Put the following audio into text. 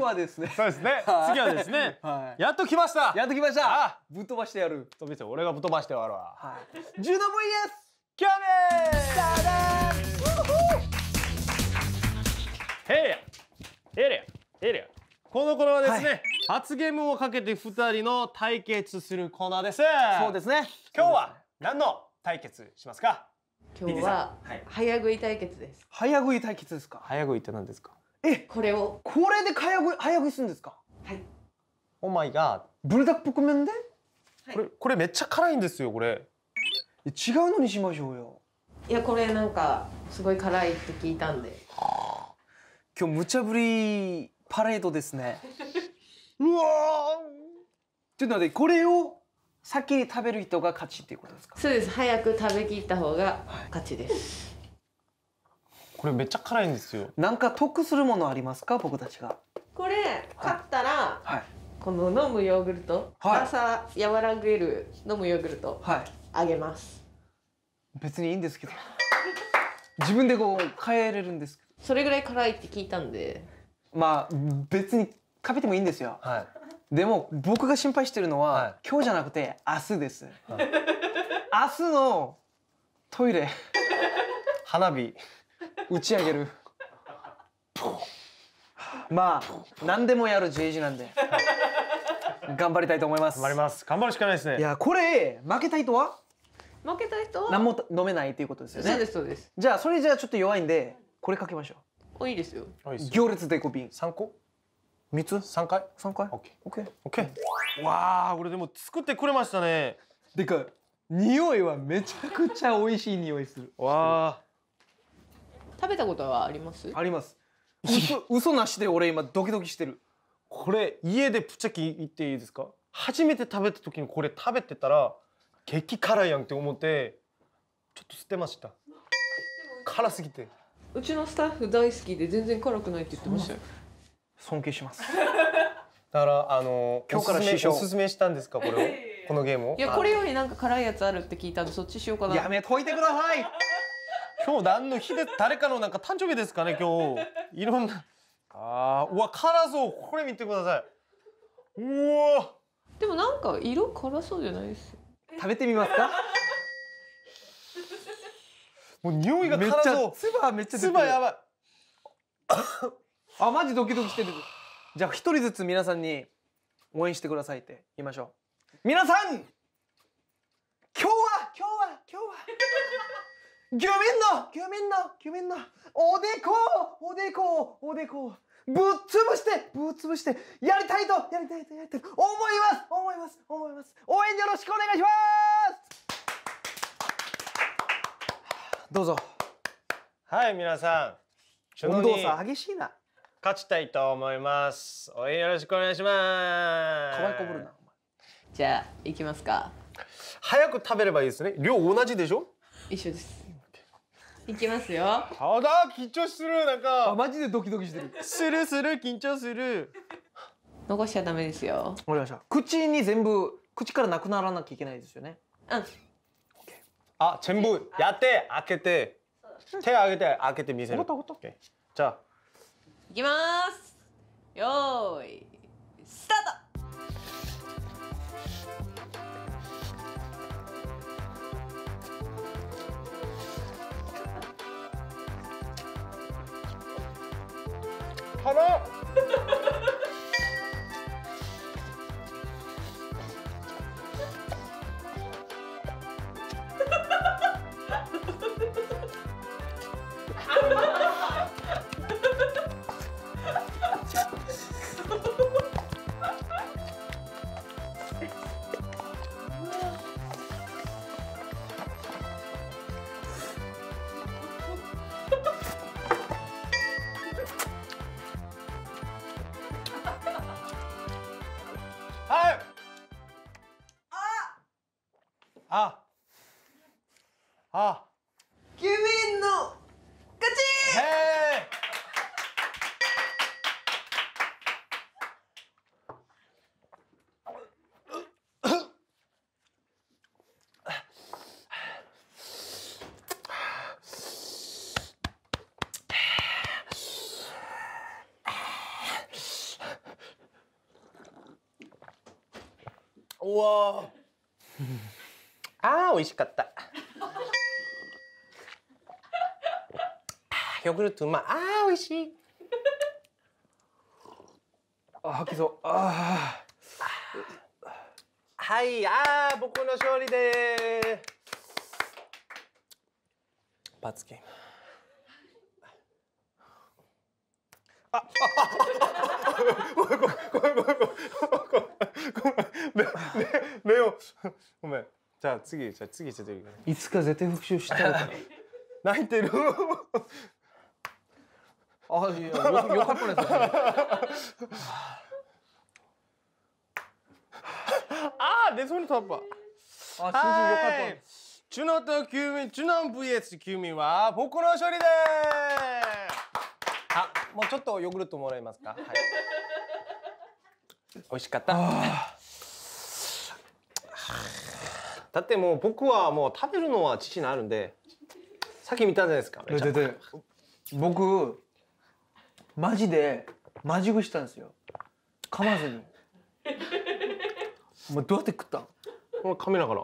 はですね。そうですね。次はですね。はい、やっと来ました。やっと来ました。あぶっ飛ばしてやる。飛び俺がぶっ飛ばしてやるわ。はい。柔道もイエス。キャメー。ダダーン。へいや。へいや。へいや。この頃はですね、はい、発ゲームをかけて二人の対決するコーナーです。そうですね。今日は何の対決しますか。今日は早食い対決です。早食い対決ですか。早食いって何ですか。えこれをこれで早食い早くするんですかはいお前がブルダック麺で、はい、これこれめっちゃ辛いんですよこれ違うのにしましょうよいやこれなんかすごい辛いって聞いたんで今日無茶ぶりパレードですね うわちょっと待ってこれを先に食べる人が勝ちっていうことですかそうです早く食べきった方が勝ちです、はいこれめっちゃ辛いんですよなんか得するものありますか僕たちがこれ買ったら、はい、この飲むヨーグルト、はい、朝和らげる飲むヨーグルト、はい、あげます別にいいんですけど 自分でこう変えれるんですそれぐらい辛いって聞いたんでまあ別に食べてもいいんですよ、はい、でも僕が心配してるのは、はい、今日じゃなくて明日です、はい、明日のトイレ花火打ち上げるまあ何でもやる JG なんで頑張りたいと思います頑張ります頑張るしかないですねいやこれ負けた人は負けた人は何も飲めないっていうことですよねそうですそうですじゃあそれじゃあちょっと弱いんでこれかけましょうおいいですよ行列デコピン3個三つ三回三回オッケーオッケーオッケーわあこれでも作ってくれましたねでかい匂いはめちゃくちゃ美味しい匂いするわあ食べたことはありますあります嘘嘘なしで俺今ドキドキしてるこれ家でぶっちゃけ言っていいですか初めて食べた時にこれ食べてたら激辛やんって思ってちょっと捨てました辛すぎてうちのスタッフ大好きで全然辛くないって言ってましたよ尊敬します だからあの今日から師匠おすすめしたんですかこれをこのゲームをいやこれよりなんか辛いやつあるって聞いたんでそっちしようかなやめといてください今日何の日で誰かのなんか誕生日ですかね今日いろんなあーうわ辛そうこれ見てくださいうわでもなんか色辛そうじゃないですよ食べてみますかもう匂いがめっちゃそう唾めっちゃ唾やばいあマジドキドキしてるじゃあ一人ずつ皆さんに応援してくださいって言いましょう皆さん今日は今日は今日は漁民の漁民の漁民のおでこおでこおでこぶっ潰してぶっ潰してやりたいとやりたいとやりたいと思います思います思います応援よろしくお願いしますどうぞはい皆さん運動差激しいな勝ちたいと思います応援よろしくお願いしますかわいこぶるなじゃあ行きますか早く食べればいいですね量同じでしょ一緒ですいきますよ。あだ緊張するなんか。あマジでドキドキしてる。するする緊張する。残しちゃダメですよ。わかりました。口に全部口からなくならなきゃいけないですよね。うん。あ全部やって開けて手上げて開けて見せる。じゃあいきます。よーいスタート。 하나 아. 아. 김민노 끝이. 해. 우와. ああ美味しかった ヨーグルトうまいあ美味しいあ吐きそうあはいあ僕の勝利で罰ゲームごめんじゃあ次じゃあ次ちょといいかいつか絶対復習したいから 泣いてる あいやよよかったでね あー出そうにとあ新よかったチュノとキュチュノン VS キュは僕の勝利ですあもうちょっとヨーグルトもらえますかはい美味しかっただってもう僕はもう食べるのは父にあるんでさっき見たんじゃないですかでで僕マジでマジ食したんですよ噛まずに もうどうやって食ったこのカメラから